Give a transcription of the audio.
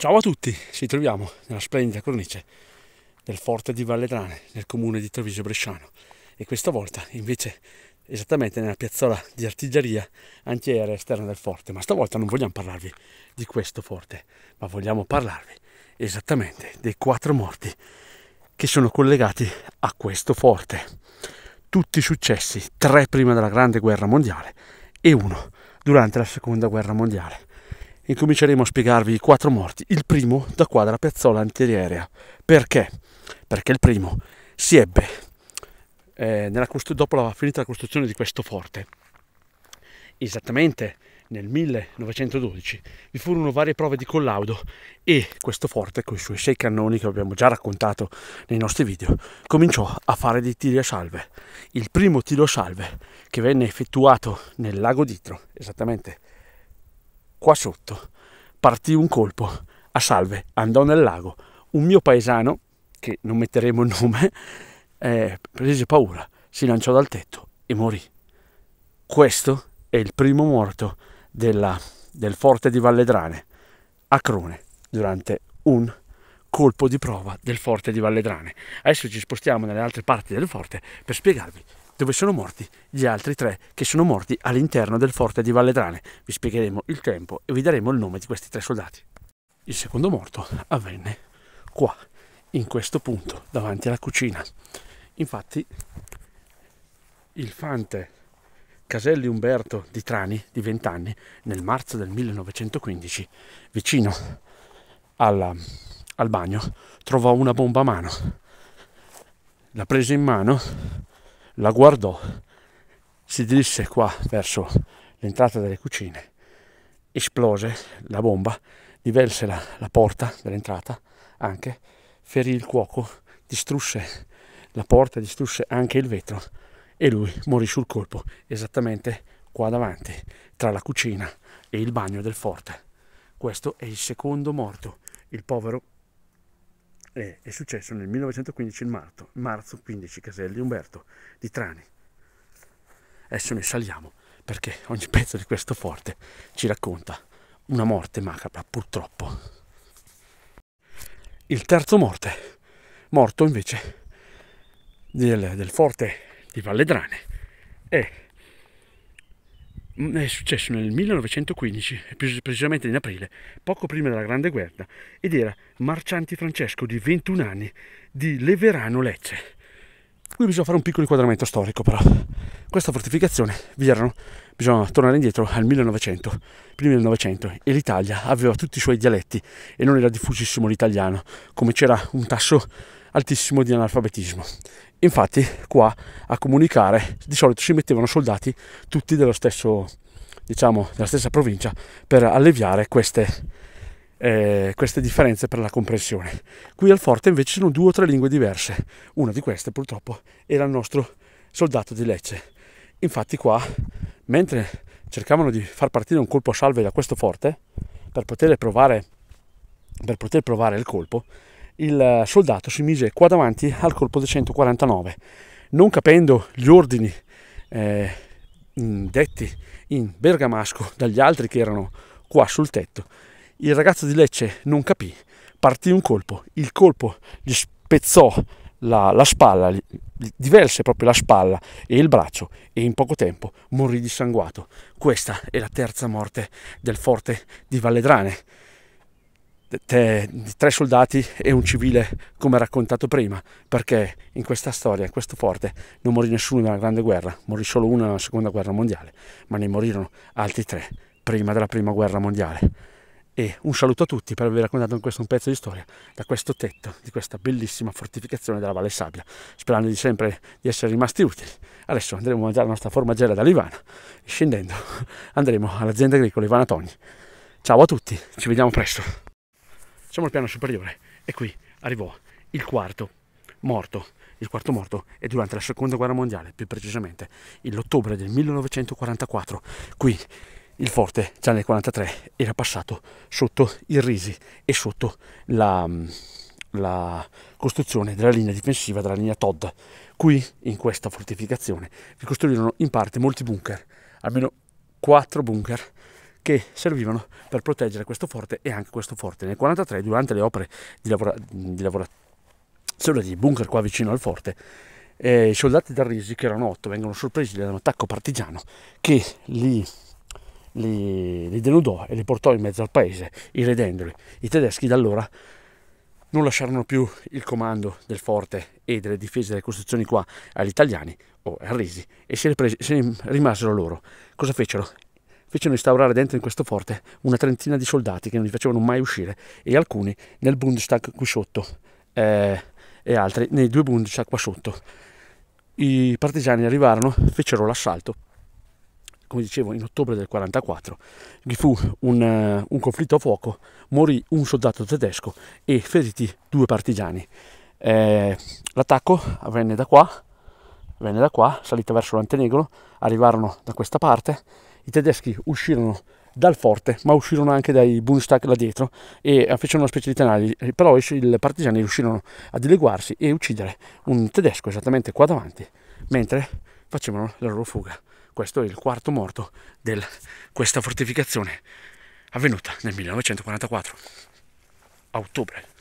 Ciao a tutti, ci troviamo nella splendida cornice del Forte di Valledrane, nel comune di Treviso Bresciano e questa volta invece esattamente nella piazzola di artiglieria antiaerea esterna del forte, ma stavolta non vogliamo parlarvi di questo forte, ma vogliamo parlarvi esattamente dei quattro morti che sono collegati a questo forte. Tutti successi, tre prima della Grande Guerra Mondiale e uno durante la Seconda Guerra Mondiale incominceremo a spiegarvi i quattro morti. Il primo da quadra piazzola antiaerea. Perché? Perché il primo si ebbe eh, costru- dopo la finita la costruzione di questo forte. Esattamente nel 1912 vi furono varie prove di collaudo e questo forte, con i suoi sei cannoni che abbiamo già raccontato nei nostri video, cominciò a fare dei tiri a salve. Il primo tiro a salve che venne effettuato nel lago d'Itro, esattamente qua sotto. Partì un colpo, a salve, andò nel lago. Un mio paesano, che non metteremo il nome, eh, prese paura, si lanciò dal tetto e morì. Questo è il primo morto della, del forte di Valledrane, a Crone, durante un colpo di prova del forte di Valledrane. Adesso ci spostiamo nelle altre parti del forte per spiegarvi dove sono morti gli altri tre che sono morti all'interno del forte di Valledrane. Vi spiegheremo il tempo e vi daremo il nome di questi tre soldati. Il secondo morto avvenne qua, in questo punto, davanti alla cucina. Infatti, il fante Caselli Umberto di Trani, di 20 anni, nel marzo del 1915, vicino alla, al bagno, trovò una bomba a mano. La prese in mano la guardò, si dirisse qua verso l'entrata delle cucine, esplose la bomba, divelse la, la porta dell'entrata anche, ferì il cuoco, distrusse la porta, distrusse anche il vetro e lui morì sul colpo, esattamente qua davanti, tra la cucina e il bagno del forte. Questo è il secondo morto, il povero e è successo nel 1915 in marzo, marzo 15 Caselli Umberto di Trani. Adesso noi saliamo perché ogni pezzo di questo forte ci racconta una morte macabra, purtroppo. Il terzo morte, morto invece del, del forte di Valledrane, è Mm, è successo nel 1915, precisamente in aprile, poco prima della Grande Guerra, ed era Marcianti Francesco di 21 anni di Leverano Lecce. Qui bisogna fare un piccolo inquadramento storico però. Questa fortificazione vi erano, bisogna tornare indietro al 1900, prima del Novecento, e l'Italia aveva tutti i suoi dialetti e non era diffusissimo l'italiano, come c'era un tasso altissimo di analfabetismo. Infatti qua a comunicare di solito si mettevano soldati tutti dello stesso, diciamo, della stessa provincia per alleviare queste, eh, queste differenze per la comprensione. Qui al forte invece sono due o tre lingue diverse. Una di queste purtroppo era il nostro soldato di Lecce. Infatti qua, mentre cercavano di far partire un colpo a salve da questo forte, per poter provare, per poter provare il colpo, il soldato si mise qua davanti al colpo del 149. Non capendo gli ordini eh, detti in bergamasco dagli altri che erano qua sul tetto, il ragazzo di Lecce non capì, partì un colpo, il colpo gli spezzò la, la spalla, gli, diverse proprio la spalla e il braccio e in poco tempo morì dissanguato. Questa è la terza morte del forte di Valledrane te, tre soldati e un civile come raccontato prima perché in questa storia, in questo forte non morì nessuno nella grande guerra morì solo uno nella seconda guerra mondiale ma ne morirono altri tre prima della prima guerra mondiale e un saluto a tutti per aver raccontato in questo un pezzo di storia da questo tetto di questa bellissima fortificazione della Valle Sabbia, sperando di sempre di essere rimasti utili. Adesso andremo a mangiare la nostra da Livana e scendendo andremo all'azienda agricola Ivana Togni. Ciao a tutti, ci vediamo presto. Siamo al piano superiore e qui arrivò il quarto morto. Il quarto morto è durante la seconda guerra mondiale, più precisamente l'ottobre del 1944. Qui il forte già nel 1943 era passato sotto il Risi e sotto la, mm, la costruzione della linea difensiva della linea Todd. Qui, in questa fortificazione, ricostruirono in parte molti bunker, almeno quattro bunker che servivano per proteggere questo forte e anche questo forte. Nel 1943, durante le opere di, lavora, di lavorazione di bunker qua vicino al forte, eh, i soldati da Risi, che erano otto, vengono sorpresi da un attacco partigiano che li li, li, denudò e li portò in mezzo al paese, irredendoli. I tedeschi da allora non lasciarono più il comando del forte e delle difese delle costruzioni qua agli italiani o a Risi e se ne rimasero loro. Cosa fecero? fecero instaurare dentro in questo forte una trentina di soldati che non li facevano mai uscire e alcuni nel Bundestag qui sotto eh, e altri nei due Bundestag qua sotto. I partigiani arrivarono, fecero l'assalto come dicevo, in ottobre del 1944, vi fu un, uh, un, conflitto a fuoco, morì un soldato tedesco e feriti due partigiani. Eh, l'attacco avvenne da qua, venne da qua, salita verso l'Antenegro, arrivarono da questa parte, i tedeschi uscirono dal forte, ma uscirono anche dai Bundestag là dietro e eh, fecero una specie di tenagli. Però i partigiani riuscirono a dileguarsi e uccidere un tedesco esattamente qua davanti, mentre facevano la loro fuga. Questo è il quarto morto di questa fortificazione avvenuta nel 1944, a ottobre.